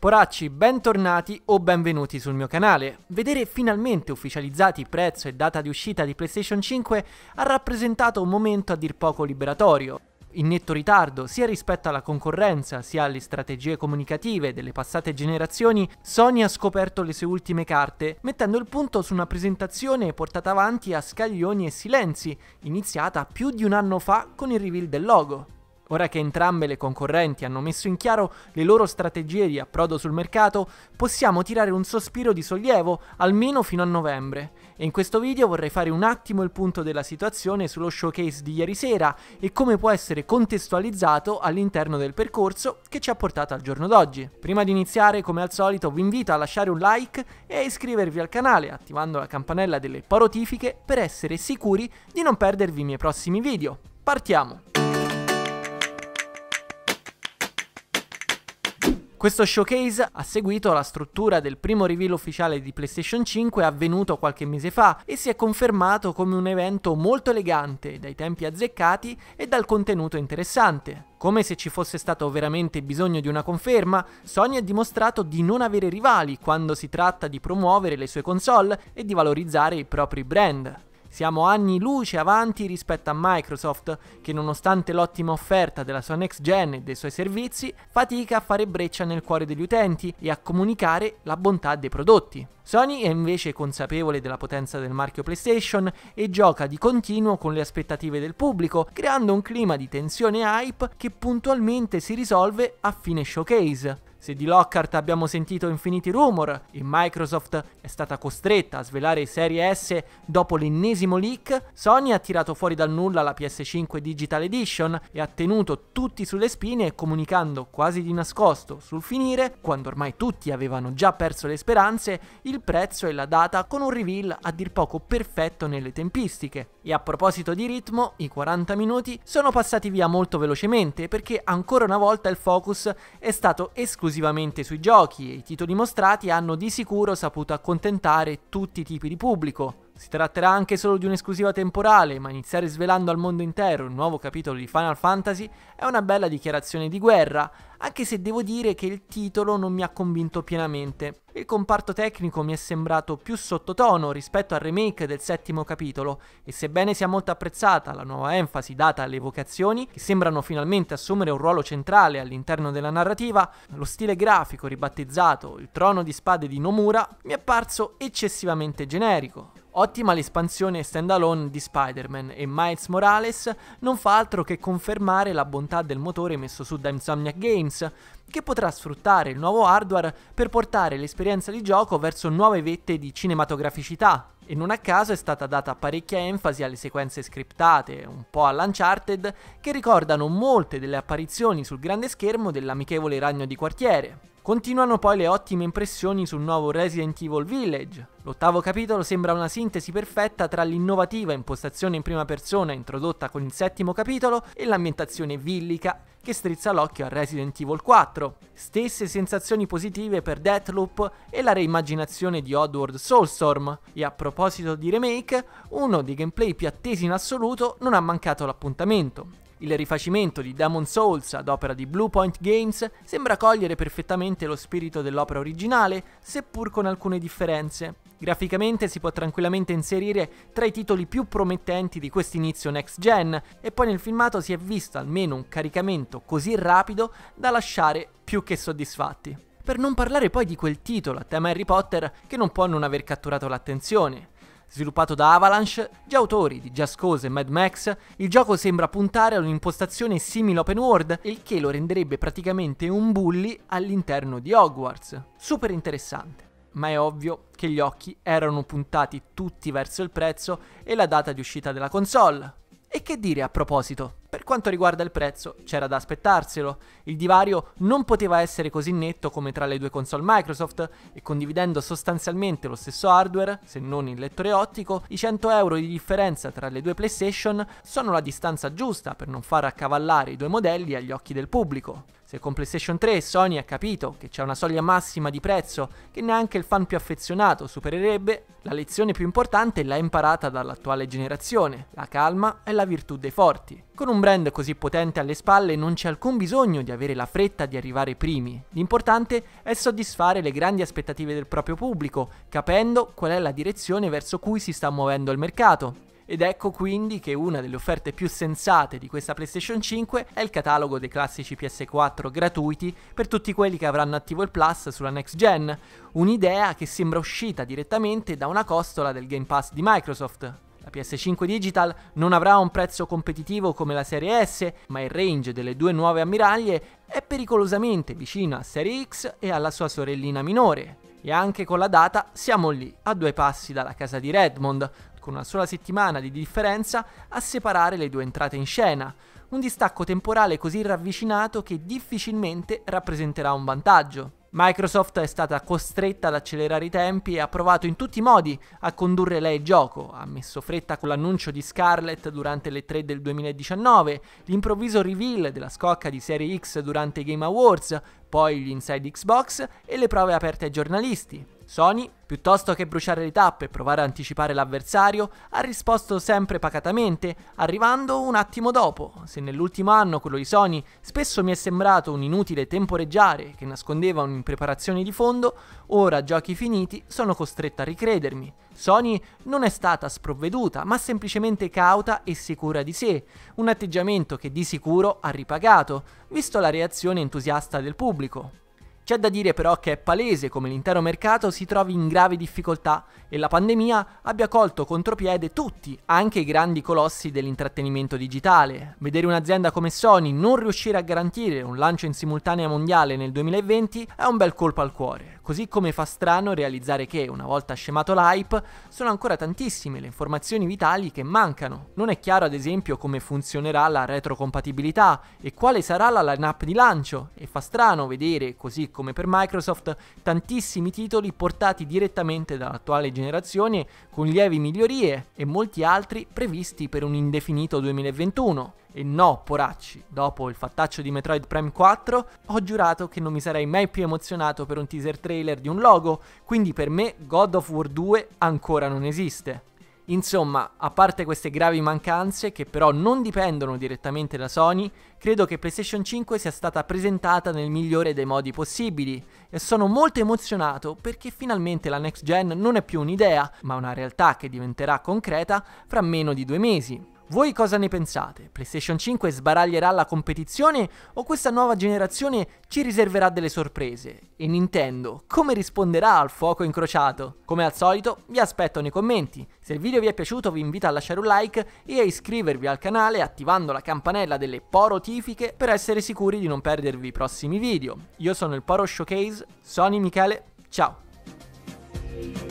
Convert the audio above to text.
Poracci, bentornati o benvenuti sul mio canale. Vedere finalmente ufficializzati prezzo e data di uscita di PlayStation 5 ha rappresentato un momento a dir poco liberatorio. In netto ritardo sia rispetto alla concorrenza sia alle strategie comunicative delle passate generazioni, Sony ha scoperto le sue ultime carte, mettendo il punto su una presentazione portata avanti a scaglioni e silenzi, iniziata più di un anno fa con il reveal del logo. Ora che entrambe le concorrenti hanno messo in chiaro le loro strategie di approdo sul mercato, possiamo tirare un sospiro di sollievo almeno fino a novembre. E in questo video vorrei fare un attimo il punto della situazione sullo showcase di ieri sera e come può essere contestualizzato all'interno del percorso che ci ha portato al giorno d'oggi. Prima di iniziare, come al solito, vi invito a lasciare un like e a iscrivervi al canale attivando la campanella delle parotifiche per essere sicuri di non perdervi i miei prossimi video. Partiamo! Questo showcase ha seguito la struttura del primo reveal ufficiale di PlayStation 5 avvenuto qualche mese fa e si è confermato come un evento molto elegante, dai tempi azzeccati e dal contenuto interessante. Come se ci fosse stato veramente bisogno di una conferma, Sony ha dimostrato di non avere rivali quando si tratta di promuovere le sue console e di valorizzare i propri brand. Siamo anni luce avanti rispetto a Microsoft che nonostante l'ottima offerta della sua next gen e dei suoi servizi fatica a fare breccia nel cuore degli utenti e a comunicare la bontà dei prodotti. Sony è invece consapevole della potenza del marchio PlayStation e gioca di continuo con le aspettative del pubblico, creando un clima di tensione e hype che puntualmente si risolve a fine showcase. Se di Lockhart abbiamo sentito infiniti rumor e Microsoft è stata costretta a svelare Serie S dopo l'ennesimo leak, Sony ha tirato fuori dal nulla la PS5 Digital Edition e ha tenuto tutti sulle spine comunicando quasi di nascosto sul finire, quando ormai tutti avevano già perso le speranze, il prezzo e la data con un reveal a dir poco perfetto nelle tempistiche. E a proposito di ritmo, i 40 minuti sono passati via molto velocemente perché ancora una volta il focus è stato esclusivamente esclusivamente sui giochi e i titoli mostrati hanno di sicuro saputo accontentare tutti i tipi di pubblico, si tratterà anche solo di un'esclusiva temporale, ma iniziare svelando al mondo intero il nuovo capitolo di Final Fantasy è una bella dichiarazione di guerra, anche se devo dire che il titolo non mi ha convinto pienamente. Il comparto tecnico mi è sembrato più sottotono rispetto al remake del settimo capitolo e sebbene sia molto apprezzata la nuova enfasi data alle vocazioni, che sembrano finalmente assumere un ruolo centrale all'interno della narrativa, lo stile grafico ribattezzato Il trono di spade di Nomura mi è parso eccessivamente generico. Ottima l'espansione standalone di Spider-Man e Miles Morales non fa altro che confermare la bontà del motore messo su da Insomniac Games, che potrà sfruttare il nuovo hardware per portare l'esperienza di gioco verso nuove vette di cinematograficità. E non a caso è stata data parecchia enfasi alle sequenze scriptate, un po' all'Uncharted, che ricordano molte delle apparizioni sul grande schermo dell'amichevole ragno di quartiere. Continuano poi le ottime impressioni sul nuovo Resident Evil Village. L'ottavo capitolo sembra una sintesi perfetta tra l'innovativa impostazione in prima persona introdotta con il settimo capitolo e l'ambientazione villica che strizza l'occhio a Resident Evil 4. Stesse sensazioni positive per Deathloop e la reimmaginazione di Oddworld Soulstorm. E a proposito di remake, uno dei gameplay più attesi in assoluto non ha mancato l'appuntamento. Il rifacimento di Demon Souls ad opera di Bluepoint Games sembra cogliere perfettamente lo spirito dell'opera originale, seppur con alcune differenze. Graficamente si può tranquillamente inserire tra i titoli più promettenti di quest'inizio next gen e poi nel filmato si è visto almeno un caricamento così rapido da lasciare più che soddisfatti. Per non parlare poi di quel titolo a tema Harry Potter che non può non aver catturato l'attenzione. Sviluppato da Avalanche, già autori di Just Cause e Mad Max, il gioco sembra puntare ad un'impostazione simile open world, il che lo renderebbe praticamente un bully all'interno di Hogwarts. Super interessante. Ma è ovvio che gli occhi erano puntati tutti verso il prezzo e la data di uscita della console. E che dire a proposito? Per quanto riguarda il prezzo, c'era da aspettarselo. Il divario non poteva essere così netto come tra le due console Microsoft e condividendo sostanzialmente lo stesso hardware, se non il lettore ottico, i 100 euro di differenza tra le due PlayStation sono la distanza giusta per non far accavallare i due modelli agli occhi del pubblico. Se con PlayStation 3 Sony ha capito che c'è una soglia massima di prezzo che neanche il fan più affezionato supererebbe, la lezione più importante l'ha imparata dall'attuale generazione, la calma è la virtù dei forti. Con un un brand così potente alle spalle non c'è alcun bisogno di avere la fretta di arrivare primi. L'importante è soddisfare le grandi aspettative del proprio pubblico, capendo qual è la direzione verso cui si sta muovendo il mercato. Ed ecco quindi che una delle offerte più sensate di questa PlayStation 5 è il catalogo dei classici PS4 gratuiti per tutti quelli che avranno attivo il Plus sulla next gen, un'idea che sembra uscita direttamente da una costola del Game Pass di Microsoft. La PS5 Digital non avrà un prezzo competitivo come la serie S, ma il range delle due nuove ammiraglie è pericolosamente vicino a serie X e alla sua sorellina minore. E anche con la data siamo lì, a due passi dalla casa di Redmond, con una sola settimana di differenza a separare le due entrate in scena. Un distacco temporale così ravvicinato che difficilmente rappresenterà un vantaggio. Microsoft è stata costretta ad accelerare i tempi e ha provato in tutti i modi a condurre lei il gioco. Ha messo fretta con l'annuncio di Scarlett durante le 3 del 2019, l'improvviso reveal della scocca di Serie X durante i Game Awards, poi gli inside Xbox e le prove aperte ai giornalisti. Sony, piuttosto che bruciare le tappe e provare a anticipare l'avversario, ha risposto sempre pacatamente, arrivando un attimo dopo. Se nell'ultimo anno quello di Sony spesso mi è sembrato un inutile temporeggiare che nascondeva un'impreparazione di fondo, ora giochi finiti sono costretto a ricredermi. Sony non è stata sprovveduta, ma semplicemente cauta e sicura di sé, un atteggiamento che di sicuro ha ripagato, visto la reazione entusiasta del pubblico. C'è da dire però che è palese come l'intero mercato si trovi in gravi difficoltà e la pandemia abbia colto contropiede tutti, anche i grandi colossi dell'intrattenimento digitale. Vedere un'azienda come Sony non riuscire a garantire un lancio in simultanea mondiale nel 2020 è un bel colpo al cuore. Così come fa strano realizzare che, una volta scemato l'hype, sono ancora tantissime le informazioni vitali che mancano. Non è chiaro ad esempio come funzionerà la retrocompatibilità e quale sarà la lineup di lancio e fa strano vedere, così come per Microsoft, tantissimi titoli portati direttamente dall'attuale generazione con lievi migliorie e molti altri previsti per un indefinito 2021. E no, poracci, dopo il fattaccio di Metroid Prime 4, ho giurato che non mi sarei mai più emozionato per un teaser trailer di un logo, quindi per me God of War 2 ancora non esiste. Insomma, a parte queste gravi mancanze, che però non dipendono direttamente da Sony, credo che PlayStation 5 sia stata presentata nel migliore dei modi possibili e sono molto emozionato perché finalmente la next gen non è più un'idea, ma una realtà che diventerà concreta fra meno di due mesi. Voi cosa ne pensate? PlayStation 5 sbaraglierà la competizione o questa nuova generazione ci riserverà delle sorprese? E Nintendo come risponderà al fuoco incrociato? Come al solito vi aspetto nei commenti. Se il video vi è piaciuto vi invito a lasciare un like e a iscrivervi al canale attivando la campanella delle porotifiche per essere sicuri di non perdervi i prossimi video. Io sono il Poro Showcase, Sony Michele, ciao!